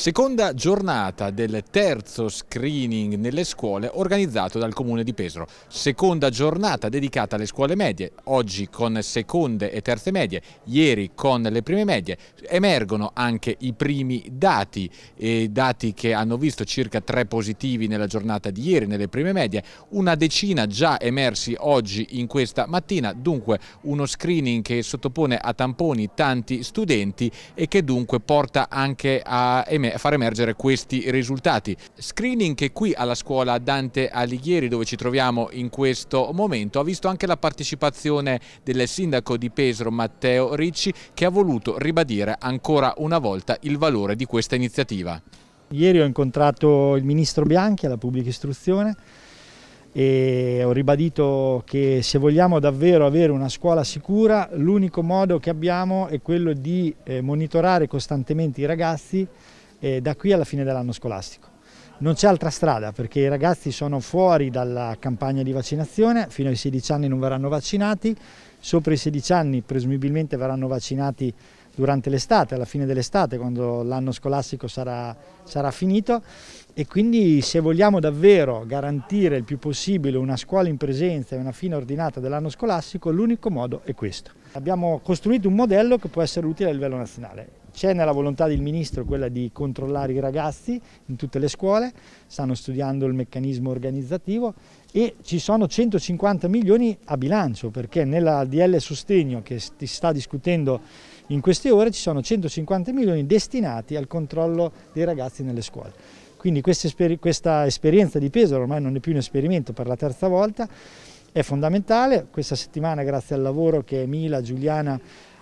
Seconda giornata del terzo screening nelle scuole organizzato dal Comune di Pesaro. Seconda giornata dedicata alle scuole medie, oggi con seconde e terze medie, ieri con le prime medie. Emergono anche i primi dati, dati che hanno visto circa tre positivi nella giornata di ieri nelle prime medie, una decina già emersi oggi in questa mattina, dunque uno screening che sottopone a tamponi tanti studenti e che dunque porta anche a emergere far emergere questi risultati. Screening che qui alla scuola Dante Alighieri, dove ci troviamo in questo momento, ha visto anche la partecipazione del sindaco di Pesaro Matteo Ricci che ha voluto ribadire ancora una volta il valore di questa iniziativa. Ieri ho incontrato il ministro Bianchi alla pubblica istruzione e ho ribadito che se vogliamo davvero avere una scuola sicura l'unico modo che abbiamo è quello di eh, monitorare costantemente i ragazzi eh, da qui alla fine dell'anno scolastico. Non c'è altra strada perché i ragazzi sono fuori dalla campagna di vaccinazione, fino ai 16 anni non verranno vaccinati, sopra i 16 anni presumibilmente verranno vaccinati durante l'estate, alla fine dell'estate quando l'anno scolastico sarà, sarà, finito e quindi se vogliamo davvero garantire il più possibile una scuola in presenza e una fine ordinata dell'anno scolastico l'unico modo è questo. Abbiamo costruito un modello che può essere utile a livello nazionale. C'è nella volontà del Ministro quella di controllare i ragazzi in tutte le scuole, stanno studiando il meccanismo organizzativo e ci sono 150 milioni a bilancio perché nella DL Sostegno che si sta discutendo in queste ore ci sono 150 milioni destinati al controllo dei ragazzi nelle scuole. Quindi questa, esperienza di Pesaro ormai non è più un esperimento per la terza volta, è fondamentale. Questa settimana grazie al lavoro che Mila, Giuliana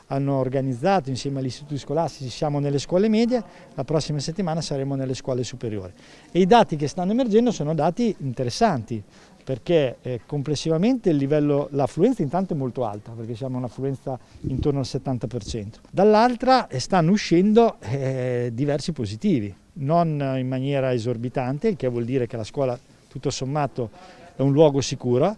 hanno organizzato insieme agli istituti scolastici, siamo nelle scuole medie, la prossima settimana saremo nelle scuole superiori. E i dati che stanno emergendo sono dati interessanti, perché eh, complessivamente l'affluenza intanto è molto alta, perché siamo un'affluenza intorno al 70%. Dall'altra eh, stanno uscendo eh, diversi positivi, non in maniera esorbitante, il che vuol dire che la scuola tutto sommato è un luogo sicuro,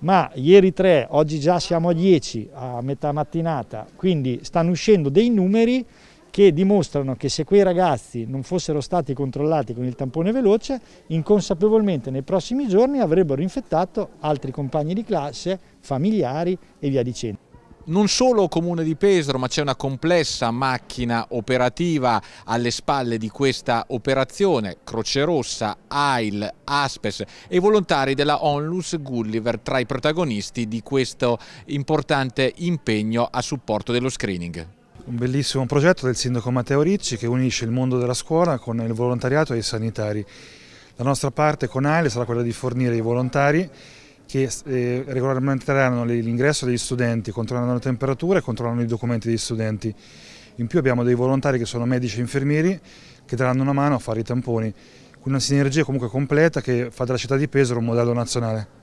ma ieri 3, oggi già siamo a 10 a metà mattinata, quindi stanno uscendo dei numeri che dimostrano che se quei ragazzi non fossero stati controllati con il tampone veloce, inconsapevolmente nei prossimi giorni avrebbero infettato altri compagni di classe, familiari e via dicendo non solo Comune di Pesaro ma c'è una complessa macchina operativa alle spalle di questa operazione, Croce Rossa, AIL, Aspes e volontari della Onlus Gulliver tra i protagonisti di questo importante impegno a supporto dello screening. Un bellissimo progetto del sindaco Matteo Ricci che unisce il mondo della scuola con il volontariato e i sanitari. La nostra parte con AIL sarà quella di fornire i volontari che eh, regolamenteranno l'ingresso degli studenti, controllano le temperature e controllano i documenti degli studenti. In più abbiamo dei volontari che sono medici e infermieri che daranno una mano a fare i tamponi. Una sinergia comunque completa che fa della città di Pesaro un modello nazionale.